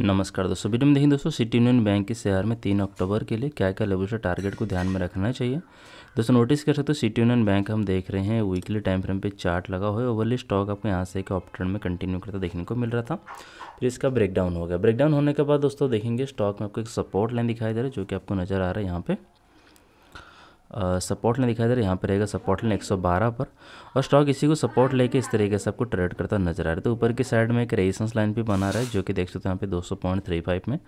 नमस्कार दोस्तों वीडियो में देखिए दोस्तों सिटी यूनियन बैंक के शेयर में तीन अक्टूबर के लिए क्या क्या लेवल टारगेट को ध्यान में रखना चाहिए दोस्तों नोटिस कर सकते हो सिटी यूनियन बैंक हम देख रहे हैं वीकली टाइम फ्रेम पे चार्ट लगा हुआ है ओवरली स्टॉक आपको यहाँ से एक ऑप्टर्न में कंटिन्यू करता देखने को मिल रहा था फिर इसका ब्रेकडाउन हो गया ब्रेकडाउन होने के बाद दोस्तों देखेंगे स्टॉक में आपको एक सपोर्ट लाइन दिखाई दे रहा है जो कि आपको नजर आ रहा है यहाँ पर सपोर्ट लाइन दिखाई दे रहा है यहाँ पर रहेगा सपोर्ट लाइन 112 पर और स्टॉक इसी को सपोर्ट लेके इस तरीके से आपको ट्रेड करता नजर आ रहा है तो ऊपर की साइड में एक रेजिस्टेंस लाइन भी बना रहा है जो कि देख सकते हो यहाँ पे फाइव में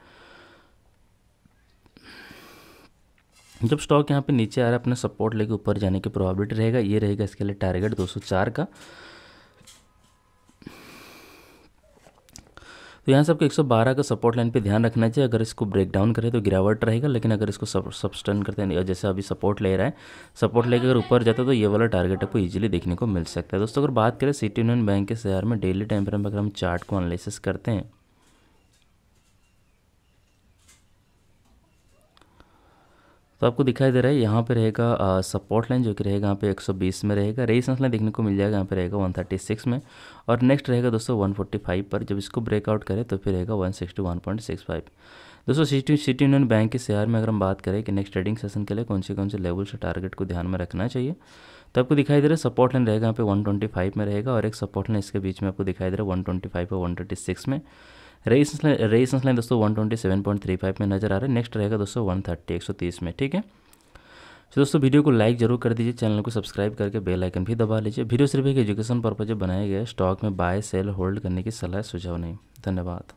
जब स्टॉक यहाँ पे नीचे आ रहा है अपने सपोर्ट लेके ऊपर जाने की प्रोबेबिलिटी रहेगा ये रहेगा इसके लिए टारगेट चार का तो यहाँ से आपको 112 का सपोर्ट लाइन पे ध्यान रखना चाहिए अगर इसको ब्रेक डाउन करें तो गिरावट रहेगा लेकिन अगर इसको सब्सटर्न करते हैं जैसे अभी सपोर्ट ले रहा है सपोर्ट लेकर अगर ऊपर जाता है तो ये वाला टारगेट आपको ईजिली देखने को मिल सकता है दोस्तों अगर बात करें सिटी यूनियन बैंक के शेयर में डेली टाइम फ्रेम पर अगर हम चार्ट को एनालिसिस करते हैं तो आपको दिखाई दे रहा है यहाँ पे रहेगा सपोर्ट लाइन जो कि रहेगा यहाँ पे 120 में रहेगा रेजिस्टेंस लाइन देखने को मिल जाएगा यहाँ पे रहेगा 136 में और नेक्स्ट रहेगा दोस्तों 145 पर जब इसको ब्रेकआउट करें तो फिर रहेगा 161.65 दोस्तों सिटी सिटी यूनियन बैंक के शेयर में अगर हम बात करें कि नेक्स्ट ट्रेडिंग सेशन के लिए कौन से कौन से लेवल से टारगेट को ध्यान में रखना चाहिए तो आपको दिखाई दे रहा है सपोर्ट लाइन रहेगा यहाँ पे वन में रहेगा और एक सपोर्ट लाइन इसके बीच में आपको दिखाई दे रहा है वन और वन में रेजिस्टेंस लाइन रेजिस्टेंस लाइन दोस्तों one twenty seven point three five में नजर आ रहा है नेक्स्ट रहेगा दोस्तों वन थर्टी एक सौ तीस में ठीक है तो दोस्तों वीडियो को लाइक जरूर कर दीजिए चैनल को सब्सक्राइब करके बेल आइकन भी दबा लीजिए वीडियो सिर्फ एक एजुकेशन पर्पज बनाया गया स्टॉक में बाय सेल होल्ड करने की सलाह सुझाव नहीं धन्यवाद